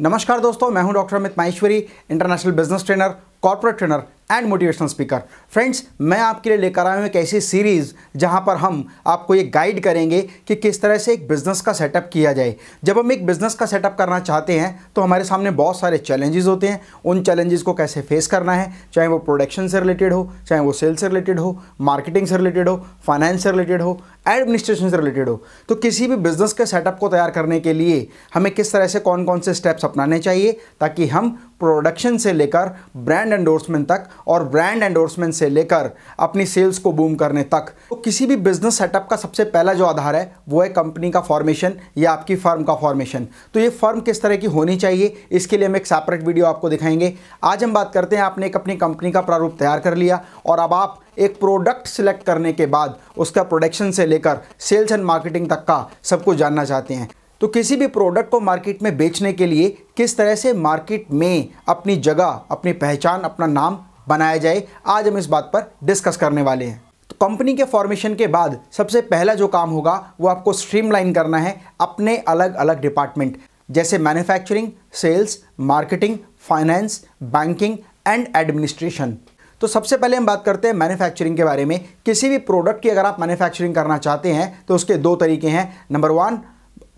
नमस्कार दोस्तों मैं हूं doctor Amit Maheshwari international business trainer corporate trainer and motivational speaker friends मैं आपके लिए लेकर आया हूँ एक ऐसी सीरीज़ जहाँ पर हम आपको ये गाइड करेंगे कि किस तरह से एक बिज़नेस का सेटअप किया जाए जब हम एक बिज़नेस का सेटअप करना चाहते हैं तो हमारे सामने बहुत सारे चैलेंजेस होते हैं उन चैलेंजेस को कैसे फेस करना है चाहे वो प्रोडक्शन से रिलेटेड हो चाहे वो सेल्स से रिलेटेड हो मार्केटिंग से रिलेटेड हो फाइनेंस से रिलेटेड हो एडमिनिस्ट्रेशन से रिलेटेड हो तो किसी भी बिज़नेस के सेटअप को तैयार करने के लिए हमें किस तरह से कौन कौन से स्टेप्स अपनाने चाहिए ताकि हम प्रोडक्शन से लेकर ब्रांड एंडोर्समेंट तक और ब्रांड एंडोर्समेंट से लेकर अपनी सेल्स को बूम करने तक तो किसी भी बिजनेस सेटअप का सबसे पहला जो आधार है वो है कंपनी का फॉर्मेशन या आपकी फर्म का फॉर्मेशन तो ये फर्म किस तरह की होनी चाहिए इसके लिए हम एक सेपरेट वीडियो आपको दिखाएंगे आज हम बात करते हैं आपने एक अपनी कंपनी का प्रारूप तैयार कर लिया और अब आप एक प्रोडक्ट सिलेक्ट करने के बाद उसका प्रोडक्शन से लेकर सेल्स एंड मार्केटिंग तक का सब कुछ जानना चाहते हैं तो किसी भी प्रोडक्ट को मार्केट में बेचने के लिए किस तरह से मार्केट में अपनी जगह अपनी पहचान अपना नाम बनाया जाए आज हम इस बात पर डिस्कस करने वाले हैं तो कंपनी के फॉर्मेशन के बाद सबसे पहला जो काम होगा वो आपको स्ट्रीमलाइन करना है अपने अलग अलग डिपार्टमेंट जैसे manufacturing sales marketing finance banking and administration तो सबसे पहले हम बात करते हैं मैन्युफैक्चरिंग के बारे में किसी भी प्रोडक्ट की अगर आप मैन्युफैक्चरिंग करना चाहते हैं तो उसके दो तरीके हैं नंबर वन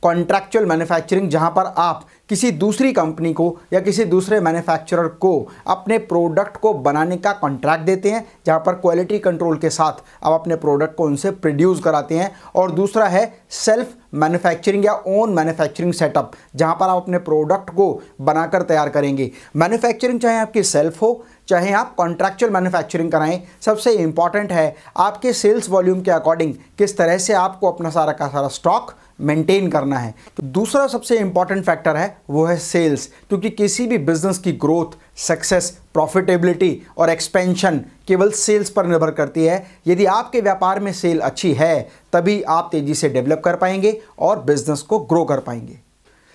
कॉन्ट्रैक्चुअल मैन्युफैक्चरिंग जहां पर आप किसी दूसरी कंपनी को या किसी दूसरे मैन्युफैक्चरर को अपने प्रोडक्ट को बनाने का कॉन्ट्रैक्ट देते हैं जहां पर क्वालिटी कंट्रोल के साथ आप अपने प्रोडक्ट को उनसे प्रोड्यूस कराते हैं और दूसरा है सेल्फ मैन्युफैक्चरिंग या ओन मैन्युफैक्चरिंग सेटअप जहाँ पर आप अपने प्रोडक्ट को बनाकर तैयार करेंगे मैन्युफैक्चरिंग चाहे आपकी सेल्फ हो चाहे आप कॉन्ट्रैक्चुअल मैन्युफैक्चरिंग कराएं सबसे इंपॉर्टेंट है आपके सेल्स वॉल्यूम के अकॉर्डिंग किस तरह से आपको अपना सारा का सारा स्टॉक मेंटेन करना है तो दूसरा सबसे इंपॉर्टेंट फैक्टर है वो है सेल्स क्योंकि किसी भी बिजनेस की ग्रोथ सक्सेस प्रॉफिटेबिलिटी और एक्सपेंशन केवल सेल्स पर निर्भर करती है यदि आपके व्यापार में सेल अच्छी है तभी आप तेज़ी से डेवलप कर पाएंगे और बिजनेस को ग्रो कर पाएंगे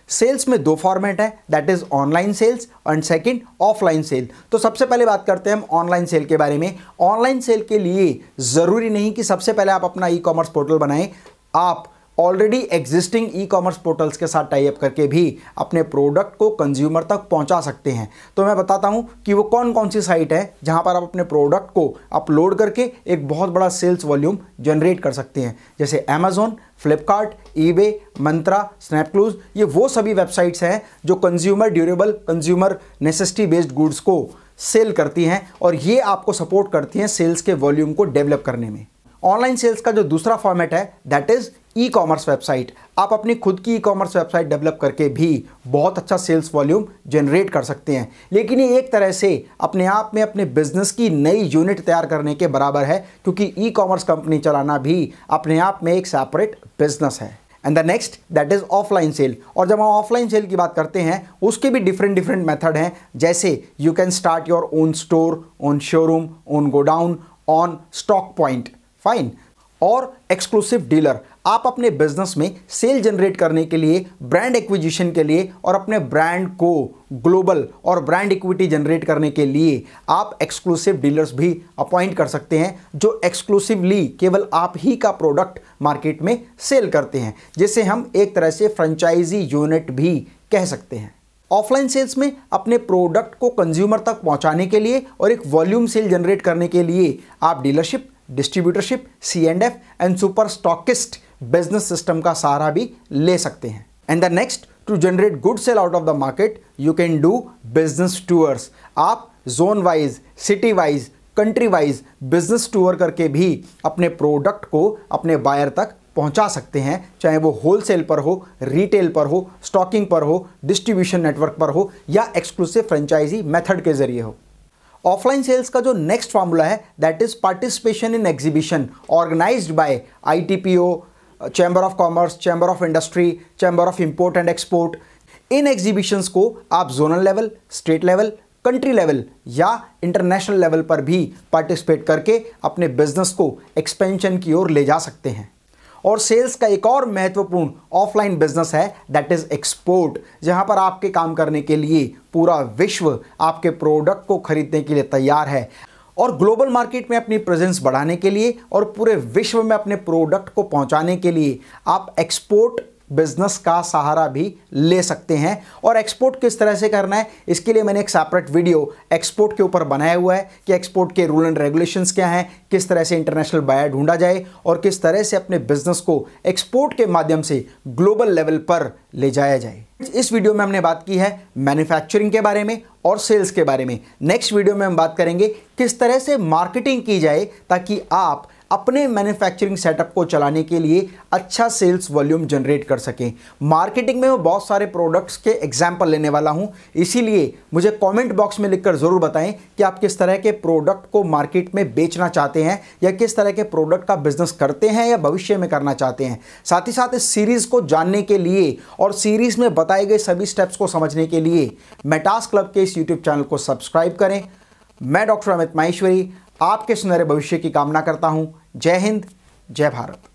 सेल्स में दो फॉर्मेट है that is online sales and second offline sale तो सबसे पहले बात करते हैं हम ऑनलाइन सेल के बारे में ऑनलाइन सेल के लिए ज़रूरी नहीं कि सबसे पहले आप अपना ई कॉमर्स पोर्टल बनाएं आप already existing e commerce portals के साथ टाइप करके भी अपने प्रोडक्ट को कंज्यूमर तक पहुंचा सकते हैं तो मैं बताता हूं कि वो कौन कौन सी साइट है जहां पर आप अपने प्रोडक्ट को अपलोड करके एक बहुत बड़ा सेल्स वॉल्यूम जनरेट कर सकते हैं जैसे अमेजोन फ्लिपकार्ट ईबे मंत्रा स्नैपक्लूज ये वो सभी वेबसाइट्स हैं जो consumer durable consumer necessity based goods को सेल करती हैं और ये आपको सपोर्ट करती हैं सेल्स के वॉल्यूम को डेवलप करने में ऑनलाइन सेल्स का जो दूसरा फॉर्मेट है that is e commerce website आप अपनी खुद की ई कॉमर्स वेबसाइट डेवलप करके भी बहुत अच्छा सेल्स वॉल्यूम जनरेट कर सकते हैं लेकिन ये एक तरह से अपने आप में अपने बिजनेस की नई यूनिट तैयार करने के बराबर है क्योंकि ई कॉमर्स कंपनी चलाना भी अपने आप में एक सेपरेट बिजनेस है and the next that is offline sale और जब हम ऑफलाइन सेल की बात करते हैं उसके भी डिफरेंट डिफरेंट मेथड हैं जैसे you can start your own store own showroom own godown on stock point fine और एक्सक्लूसिव डीलर आप अपने बिजनेस में सेल जनरेट करने के लिए ब्रांड एक्विजिशन के लिए और अपने ब्रांड को ग्लोबल और ब्रांड इक्विटी जनरेट करने के लिए आप एक्सक्लूसिव डीलर्स भी अपॉइंट कर सकते हैं जो एक्सक्लूसिवली केवल आप ही का प्रोडक्ट मार्केट में सेल करते हैं जिसे हम एक तरह से फ्रेंचाइजी यूनिट भी कह सकते हैं ऑफलाइन सेल्स में अपने प्रोडक्ट को कंज्यूमर तक पहुंचाने के लिए और एक वॉल्यूम सेल जनरेट करने के लिए आप dealership distributorship C and F and super stockist business system का सहारा भी ले सकते हैं and the next to generate good sale out of the market you can do business tours आप zone wise city wise country wise business tour करके भी अपने प्रोडक्ट को अपने बायर तक पहुंचा सकते हैं चाहे वो होलसेल पर हो रिटेल पर हो स्टॉकिंग पर हो डिस्ट्रीब्यूशन नेटवर्क पर हो या एक्सक्लूसिव फ्रेंचाइजी मेथड के जरिए हो ऑफलाइन सेल्स का जो नेक्स्ट फार्मूला है that is participation in exhibition organise by ITPO chamber of commerce chamber of industry chamber of import and export इन एग्जीबिशंस को आप zonal level state level country level या इंटरनेशनल लेवल पर भी participate करके अपने business को एक्सपेंशन की ओर ले जा सकते हैं और सेल्स का एक और महत्वपूर्ण ऑफलाइन बिजनेस है दैट इज़ एक्सपोर्ट जहां पर आपके काम करने के लिए पूरा विश्व आपके प्रोडक्ट को खरीदने के लिए तैयार है और ग्लोबल मार्केट में अपनी प्रेजेंस बढ़ाने के लिए और पूरे विश्व में अपने प्रोडक्ट को पहुंचाने के लिए आप एक्सपोर्ट बिजनेस का सहारा भी ले सकते हैं और एक्सपोर्ट किस तरह से करना है इसके लिए मैंने एक सेपरेट वीडियो एक्सपोर्ट के ऊपर बनाया हुआ है कि एक्सपोर्ट के रूल एंड रेगुलेशंस क्या हैं किस तरह से इंटरनेशनल बायर ढूंढा जाए और किस तरह से अपने बिजनेस को एक्सपोर्ट के माध्यम से ग्लोबल लेवल पर ले जाया जाए इस वीडियो में हमने बात की है मैन्युफैक्चरिंग के बारे में और सेल्स के बारे में नेक्स्ट वीडियो में हम बात करेंगे किस तरह से मार्केटिंग की जाए ताकि आप अपने मैन्युफैक्चरिंग सेटअप को चलाने के लिए अच्छा सेल्स वॉल्यूम जनरेट कर सकें मार्केटिंग में मैं बहुत सारे प्रोडक्ट्स के एग्जाम्पल लेने वाला हूँ इसीलिए मुझे कॉमेंट बॉक्स में लिखकर ज़रूर बताएं कि आप किस तरह के प्रोडक्ट को मार्केट में बेचना चाहते हैं या किस तरह के प्रोडक्ट का बिजनेस करते हैं या भविष्य में करना चाहते हैं साथ ही साथ इस सीरीज़ को जानने के लिए और सीरीज़ में बताए गए सभी स्टेप्स को समझने के लिए मेटास क्लब के इस यूट्यूब चैनल को सब्सक्राइब करें मैं डॉक्टर अमित माहेश्वरी आपके सुनहरे भविष्य की कामना करता हूँ जय हिंद जय भारत